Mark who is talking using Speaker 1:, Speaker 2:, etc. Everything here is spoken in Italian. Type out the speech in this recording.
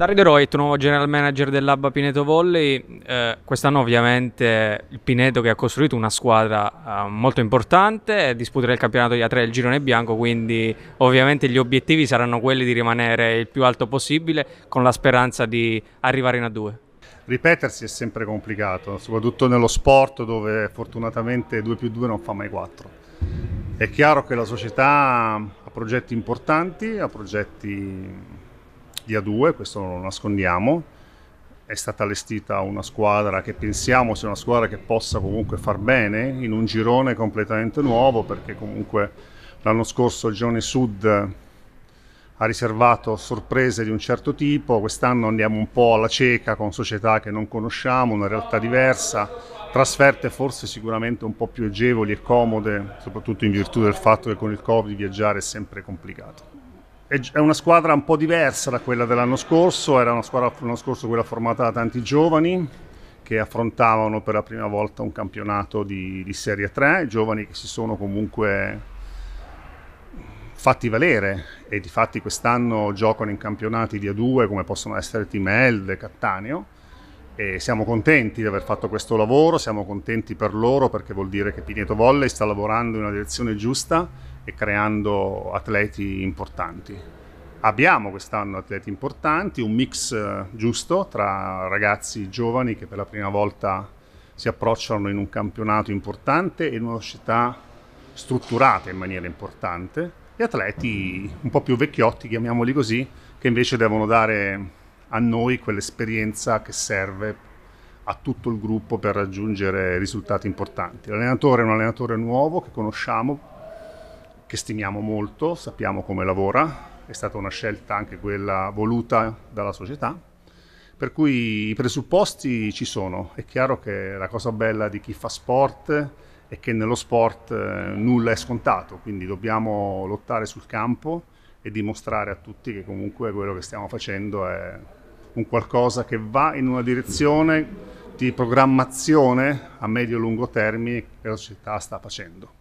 Speaker 1: Dario De Roy, nuovo general manager dell'Abba Pineto Volley, eh, quest'anno ovviamente il Pineto che ha costruito una squadra eh, molto importante, disputerà il campionato di A3 e il girone bianco, quindi ovviamente gli obiettivi saranno quelli di rimanere il più alto possibile con la speranza di arrivare in A2
Speaker 2: ripetersi è sempre complicato, soprattutto nello sport dove fortunatamente 2 più 2 non fa mai 4. È chiaro che la società ha progetti importanti, ha progetti di A2, questo non lo nascondiamo. È stata allestita una squadra che pensiamo sia una squadra che possa comunque far bene in un girone completamente nuovo perché comunque l'anno scorso il girone sud ha riservato sorprese di un certo tipo, quest'anno andiamo un po' alla cieca con società che non conosciamo, una realtà diversa, trasferte forse sicuramente un po' più agevoli e comode, soprattutto in virtù del fatto che con il Covid viaggiare è sempre complicato è una squadra un po' diversa da quella dell'anno scorso, era una squadra l'anno scorso quella formata da tanti giovani che affrontavano per la prima volta un campionato di, di Serie 3, giovani che si sono comunque fatti valere e di fatti quest'anno giocano in campionati di A2 come possono essere Team Timel, Cattaneo e siamo contenti di aver fatto questo lavoro, siamo contenti per loro perché vuol dire che Pineto Volley sta lavorando in una direzione giusta e creando atleti importanti. Abbiamo quest'anno atleti importanti, un mix eh, giusto tra ragazzi giovani che per la prima volta si approcciano in un campionato importante e in una società strutturata in maniera importante e atleti un po' più vecchiotti, chiamiamoli così, che invece devono dare a noi quell'esperienza che serve a tutto il gruppo per raggiungere risultati importanti. L'allenatore è un allenatore nuovo che conosciamo, che stimiamo molto, sappiamo come lavora, è stata una scelta anche quella voluta dalla società, per cui i presupposti ci sono. È chiaro che la cosa bella di chi fa sport è che nello sport eh, nulla è scontato, quindi dobbiamo lottare sul campo e dimostrare a tutti che comunque quello che stiamo facendo è un qualcosa che va in una direzione di programmazione a medio-lungo termine che la società sta facendo.